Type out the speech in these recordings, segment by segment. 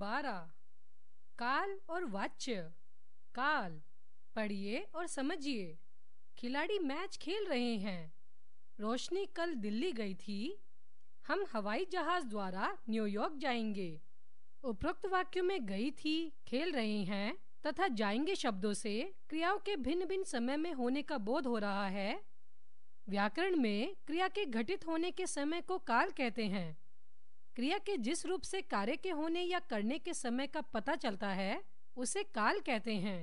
बारह काल और वाच्य काल पढ़िए और समझिए खिलाड़ी मैच खेल रहे हैं रोशनी कल दिल्ली गई थी हम हवाई जहाज द्वारा न्यूयॉर्क जाएंगे उपरोक्त वाक्यों में गई थी खेल रहे हैं तथा जाएंगे शब्दों से क्रियाओं के भिन्न भिन्न समय में होने का बोध हो रहा है व्याकरण में क्रिया के घटित होने के समय को काल कहते हैं क्रिया के जिस रूप से कार्य के होने या करने के समय का पता चलता है उसे काल कहते हैं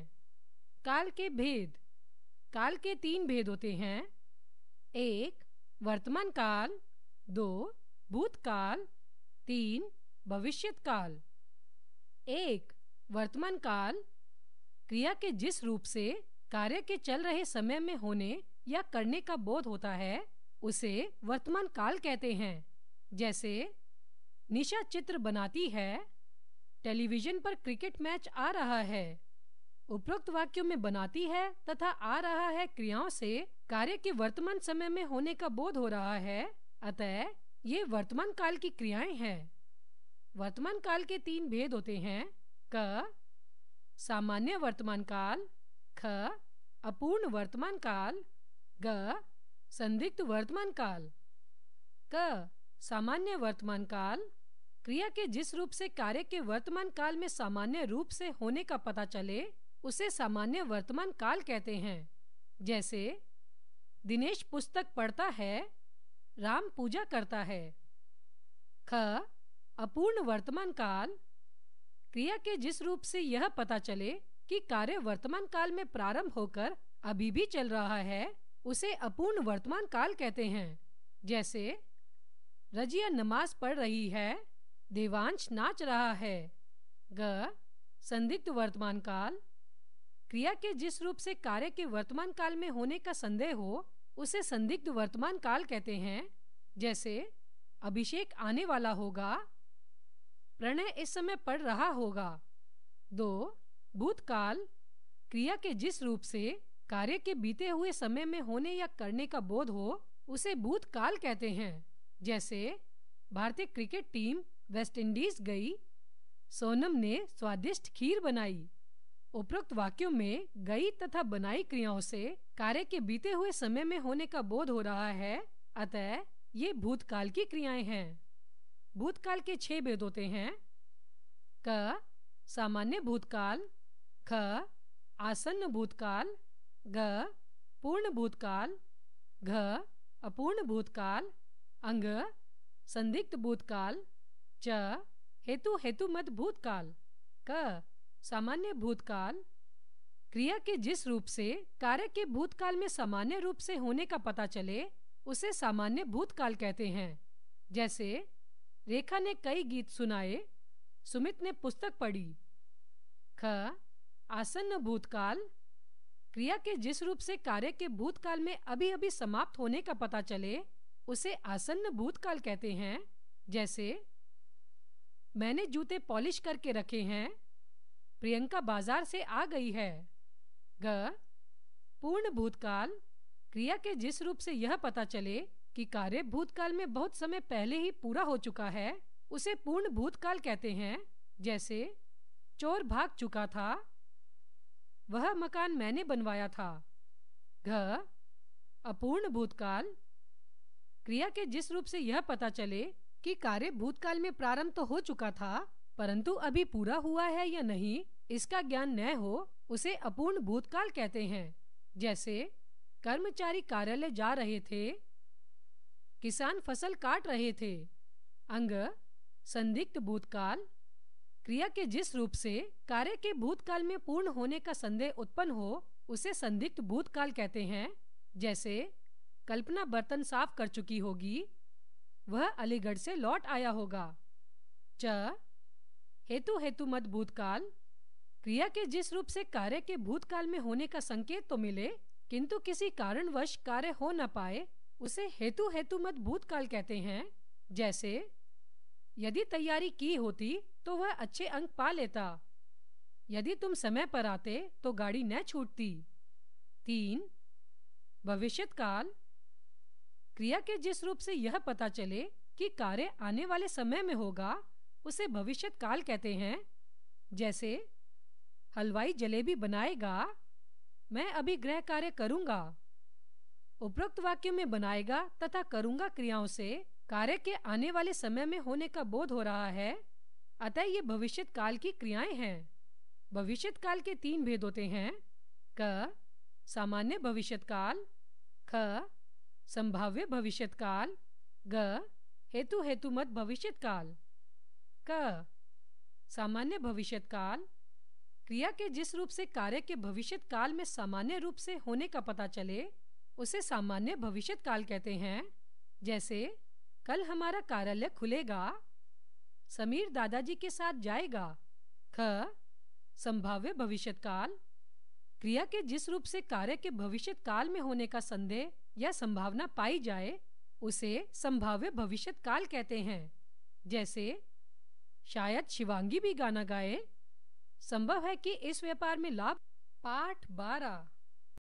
काल के भेद काल के तीन भेद होते हैं एक वर्तमान काल दो भूतकाल तीन भविष्यत काल एक वर्तमान काल क्रिया के जिस रूप से कार्य के चल रहे समय में होने या करने का बोध होता है उसे वर्तमान काल कहते हैं जैसे निशा चित्र बनाती है टेलीविजन पर क्रिकेट मैच आ रहा है उपरोक्त वाक्यों में बनाती है तथा आ रहा है क्रियाओं से कार्य के वर्तमान समय में होने का बोध हो रहा है अतः ये वर्तमान काल की क्रियाएं हैं वर्तमान काल के तीन भेद होते हैं क सामान्य वर्तमान काल ख अपूर्ण वर्तमान काल ग संदिग्ध वर्तमान काल क सामान्य वर्तमान काल क्रिया के जिस रूप से कार्य के वर्तमान काल में सामान्य रूप से होने का पता चले उसे सामान्य वर्तमान काल कहते हैं जैसे दिनेश पुस्तक पढ़ता है राम पूजा करता है ख अपूर्ण वर्तमान काल क्रिया के जिस रूप से यह पता चले कि कार्य वर्तमान काल में प्रारंभ होकर अभी भी चल रहा है उसे अपूर्ण वर्तमान काल कहते हैं जैसे रजिया नमाज पढ़ रही है देवांश नाच रहा है ग संदिग्ध वर्तमान काल क्रिया के जिस रूप से कार्य के वर्तमान काल में होने का संदेह हो उसे संदिग्ध वर्तमान काल कहते हैं जैसे अभिषेक आने वाला होगा प्रणय इस समय पड़ रहा होगा दो भूतकाल क्रिया के जिस रूप से कार्य के बीते हुए समय में होने या करने का बोध हो उसे भूतकाल कहते हैं जैसे भारतीय क्रिकेट टीम वेस्ट इंडीज गई सोनम ने स्वादिष्ट खीर बनाई उपरोक्त वाक्यों में गई तथा बनाई क्रियाओं से कार्य के बीते हुए समय में होने का बोध हो रहा है अतः ये भूतकाल की क्रियाएं हैं भूतकाल के छह भेद होते हैं क सामान्य भूतकाल ख आसन्न भूतकाल ग पूर्ण भूतकाल घ अपूर्ण भूतकाल अंग संदिग्ध भूतकाल च हेतु हेतु मत भूतकाल क सामान्य भूतकाल क्रिया के जिस रूप से कार्य के भूतकाल में सामान्य रूप से होने का पता चले उसे सामान्य भूतकाल कहते हैं जैसे रेखा ने कई गीत सुनाए सुमित ने पुस्तक पढ़ी ख आसन्न भूतकाल क्रिया के जिस रूप से कार्य के भूतकाल में अभी अभी समाप्त होने का पता चले उसे आसन्न भूतकाल कहते हैं जैसे मैंने जूते पॉलिश करके रखे हैं प्रियंका बाजार से आ गई है ग पूर्ण भूतकाल क्रिया के जिस रूप से यह पता चले कि कार्य भूतकाल में बहुत समय पहले ही पूरा हो चुका है उसे पूर्ण भूतकाल कहते हैं जैसे चोर भाग चुका था वह मकान मैंने बनवाया था घ अपूर्ण भूतकाल क्रिया के जिस रूप से यह पता चले कि कार्य भूतकाल में प्रारंभ तो हो चुका था परंतु अभी पूरा हुआ है या नहीं इसका ज्ञान न हो उसे अपूर्ण भूतकाल कहते हैं जैसे कर्मचारी कार्यालय जा रहे थे किसान फसल काट रहे थे अंग संदिग्ध भूतकाल क्रिया के जिस रूप से कार्य के भूतकाल में पूर्ण होने का संदेह उत्पन्न हो उसे संदिग्ध भूतकाल कहते हैं जैसे कल्पना बर्तन साफ कर चुकी होगी वह अलीगढ़ से लौट आया होगा च हेतु हेतु मत भूतकाल क्रिया के जिस रूप से कार्य के भूतकाल में होने का संकेत तो मिले किंतु किसी कारणवश कार्य हो न पाए उसे हेतु हेतु मत भूतकाल कहते हैं जैसे यदि तैयारी की होती तो वह अच्छे अंक पा लेता यदि तुम समय पर आते तो गाड़ी न छूटती तीन भविष्यत काल क्रिया के जिस रूप से यह पता चले कि कार्य आने वाले समय में होगा उसे भविष्य काल कहते हैं जैसे हलवाई जलेबी बनाएगा मैं अभी ग्रह कार्य करूंगा उपरोक्त वाक्य में बनाएगा तथा करूंगा क्रियाओं से कार्य के आने वाले समय में होने का बोध हो रहा है अतः ये भविष्य काल की क्रियाएं हैं भविष्य काल के तीन भेद होते हैं क सामान्य भविष्य काल ख संभाव्य काल ग हेतु हेतुमत काल क सामान्य काल क्रिया के जिस रूप से कार्य के काल में सामान्य रूप से होने का पता चले उसे सामान्य काल कहते हैं जैसे कल हमारा कार्यालय खुलेगा समीर दादाजी के साथ जाएगा ख संभाव्य काल क्रिया के जिस रूप से कार्य के भविष्य काल में होने का संदेह या संभावना पाई जाए उसे संभाव्य भविष्य काल कहते हैं जैसे शायद शिवांगी भी गाना गाए संभव है कि इस व्यापार में लाभ पाठ बारह